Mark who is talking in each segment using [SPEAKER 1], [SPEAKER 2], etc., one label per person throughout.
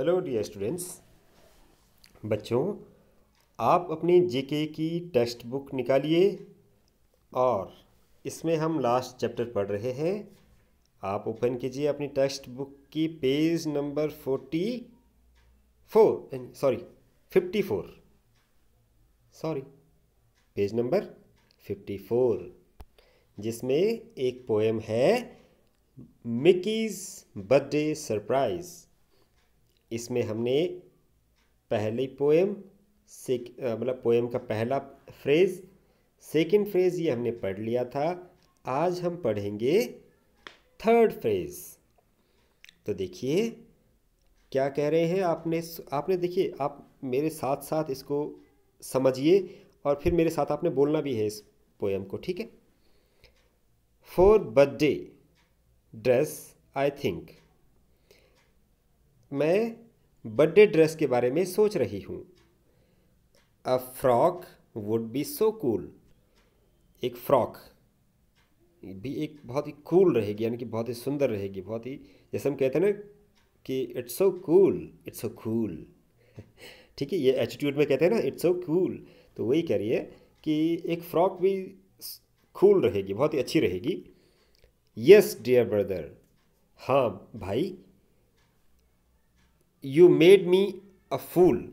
[SPEAKER 1] Hello dear students बच्चों आप अपनी जेके की टेक्स्ट बुक निकालिए और इसमें हम लास्ट चैप्टर पढ़ रहे हैं आप ओपन कीजिए अपनी टेक्स्ट बुक की page number forty four sorry fifty four sorry page number fifty four जिसमें एक पोएम है मिकीज़ बर्थडे सरप्राइज़ इसमें हमने पहली पोएम से मतलब पोएम का पहला फ्रेज सेकंड फ्रेज ये हमने पढ़ लिया था आज हम पढ़ेंगे थर्ड फ्रेज तो देखिए क्या कह रहे हैं आपने आपने देखिए आप मेरे साथ साथ इसको समझिए और फिर मेरे साथ आपने बोलना भी है इस पोएम को ठीक है for birthday dress I think मैं बर्थडे ड्रेस के बारे में सोच रही हूँ a frock would be so cool एक फ्रॉक भी एक बहुत ही कूल रहेगी यानी कि बहुत ही सुंदर रहेगी बहुत ही जैसे हम कहते हैं ना कि it's so cool it's so cool ठीक है ये एटीट्यूड में कहते हैं ना इट्स सो कूल तो वही कह रही है कि एक फ्रॉक भी कूल रहेगी बहुत ही अच्छी रहेगी यस डियर ब्रदर हाँ भाई यू मेड मी अ फूल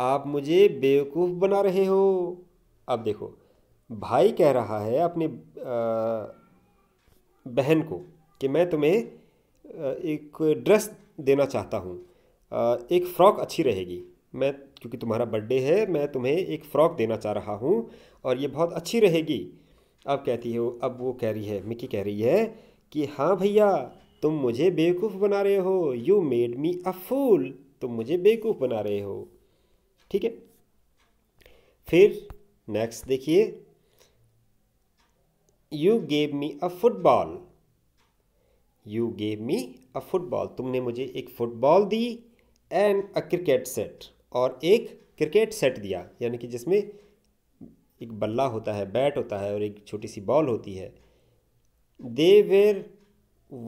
[SPEAKER 1] आप मुझे बेवकूफ़ बना रहे हो अब देखो भाई कह रहा है अपने बहन को कि मैं तुम्हें एक ड्रेस देना चाहता हूँ एक फ़्रॉक अच्छी रहेगी मैं क्योंकि तुम्हारा बर्थडे है मैं तुम्हें एक फ़्रॉक देना चाह रहा हूँ और ये बहुत अच्छी रहेगी अब कहती है अब वो कह रही है मिकी कह रही है कि हाँ भैया तुम मुझे बेवकूफ़ बना रहे हो यू मेड मी अ फूल तुम मुझे बेवकूफ़ बना रहे हो ठीक है फिर नेक्स्ट देखिए you gave me a football you gave me a football तुमने मुझे एक फुटबॉल दी एंड अ क्रिकेट सेट और एक क्रिकेट सेट दिया यानी कि जिसमें एक बल्ला होता है बैट होता है और एक छोटी सी बॉल होती है they were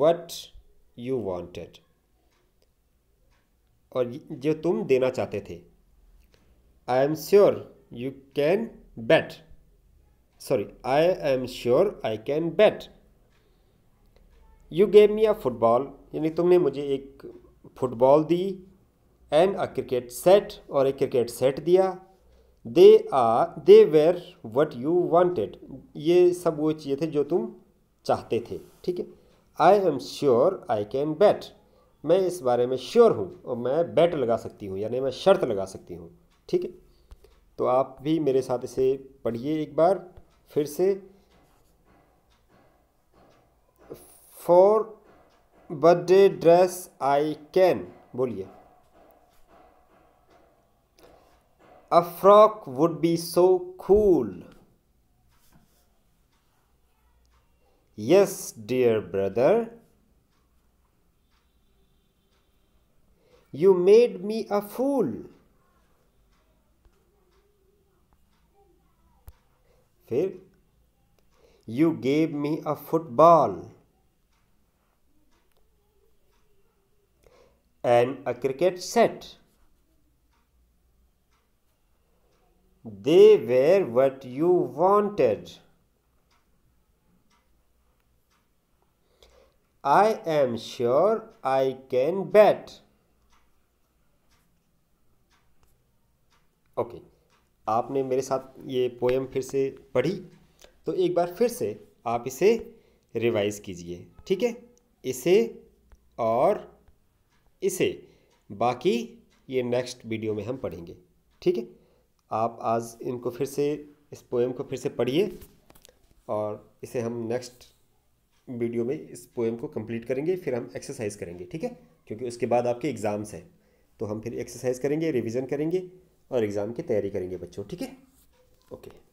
[SPEAKER 1] what you wanted और जो तुम देना चाहते थे I am sure you can bet sorry I am sure I can bet you gave me a football यानी तुमने मुझे एक फुटबॉल दी एंड अ क्रिकेट सेट और एक क्रिकेट सेट दिया they are they were what you wanted ये सब वो चीज़ें थे जो तुम चाहते थे ठीक है I am sure I can bet मैं इस बारे में श्योर हूँ और मैं बैट लगा सकती हूँ यानी मैं शर्त लगा सकती हूँ ठीक है तो आप भी मेरे साथ इसे पढ़िए एक बार फिर से for birthday dress I can बोलिए a frock would be so cool Yes, dear brother, you made me a fool. फिर you gave me a football and a cricket set. They were what you wanted. I am sure I can bet. Okay okay. आपने मेरे साथ ये poem फिर से पढ़ी तो एक बार फिर से आप इसे रिवाइज कीजिए ठीक है इसे और इसे बाकी ये नेक्स्ट वीडियो में हम पढ़ेंगे ठीक है आप आज इनको फिर से इस पोएम को फिर से पढ़िए और इसे हम नेक्स्ट वीडियो में इस पोएम को कंप्लीट करेंगे फिर हम एक्सरसाइज करेंगे ठीक है क्योंकि उसके बाद आपके एग्ज़ाम्स हैं तो हम फिर एक्सरसाइज करेंगे रिविज़न करेंगे और एग्ज़ाम की तैयारी करेंगे बच्चों ठीक है ओके